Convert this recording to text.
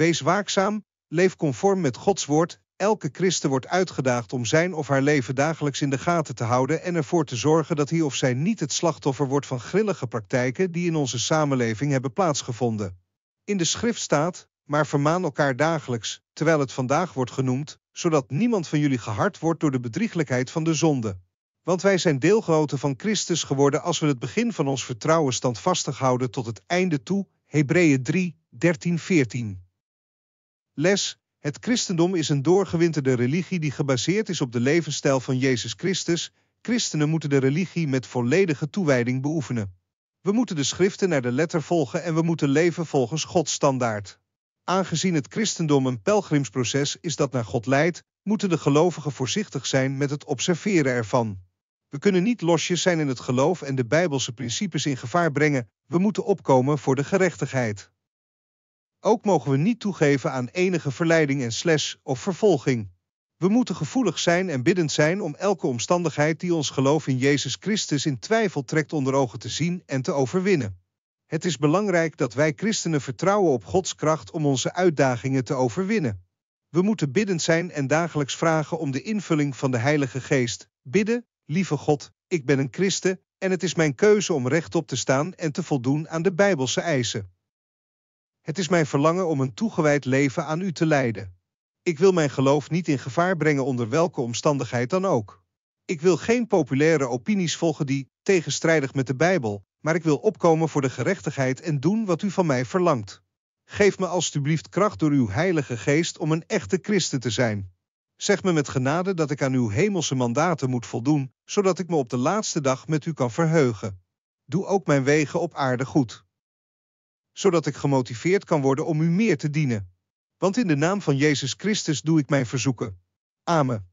Wees waakzaam, leef conform met Gods woord. Elke christen wordt uitgedaagd om zijn of haar leven dagelijks in de gaten te houden en ervoor te zorgen dat hij of zij niet het slachtoffer wordt van grillige praktijken die in onze samenleving hebben plaatsgevonden. In de schrift staat, maar vermaan elkaar dagelijks, terwijl het vandaag wordt genoemd, zodat niemand van jullie gehard wordt door de bedrieglijkheid van de zonde. Want wij zijn deelgenoten van Christus geworden als we het begin van ons vertrouwen standvastig houden tot het einde toe, Hebreeën 3, 13, 14. Les, het christendom is een doorgewinterde religie die gebaseerd is op de levensstijl van Jezus Christus. Christenen moeten de religie met volledige toewijding beoefenen. We moeten de schriften naar de letter volgen en we moeten leven volgens Gods standaard. Aangezien het christendom een pelgrimsproces is dat naar God leidt, moeten de gelovigen voorzichtig zijn met het observeren ervan. We kunnen niet losjes zijn in het geloof en de bijbelse principes in gevaar brengen, we moeten opkomen voor de gerechtigheid. Ook mogen we niet toegeven aan enige verleiding en slash of vervolging. We moeten gevoelig zijn en biddend zijn om elke omstandigheid die ons geloof in Jezus Christus in twijfel trekt onder ogen te zien en te overwinnen. Het is belangrijk dat wij christenen vertrouwen op Gods kracht om onze uitdagingen te overwinnen. We moeten biddend zijn en dagelijks vragen om de invulling van de Heilige Geest. Bidden, lieve God, ik ben een christen en het is mijn keuze om rechtop te staan en te voldoen aan de Bijbelse eisen. Het is mijn verlangen om een toegewijd leven aan u te leiden. Ik wil mijn geloof niet in gevaar brengen onder welke omstandigheid dan ook. Ik wil geen populaire opinies volgen die, tegenstrijdig met de Bijbel, maar ik wil opkomen voor de gerechtigheid en doen wat u van mij verlangt. Geef me alstublieft kracht door uw heilige geest om een echte christen te zijn. Zeg me met genade dat ik aan uw hemelse mandaten moet voldoen, zodat ik me op de laatste dag met u kan verheugen. Doe ook mijn wegen op aarde goed zodat ik gemotiveerd kan worden om u meer te dienen. Want in de naam van Jezus Christus doe ik mijn verzoeken. Amen.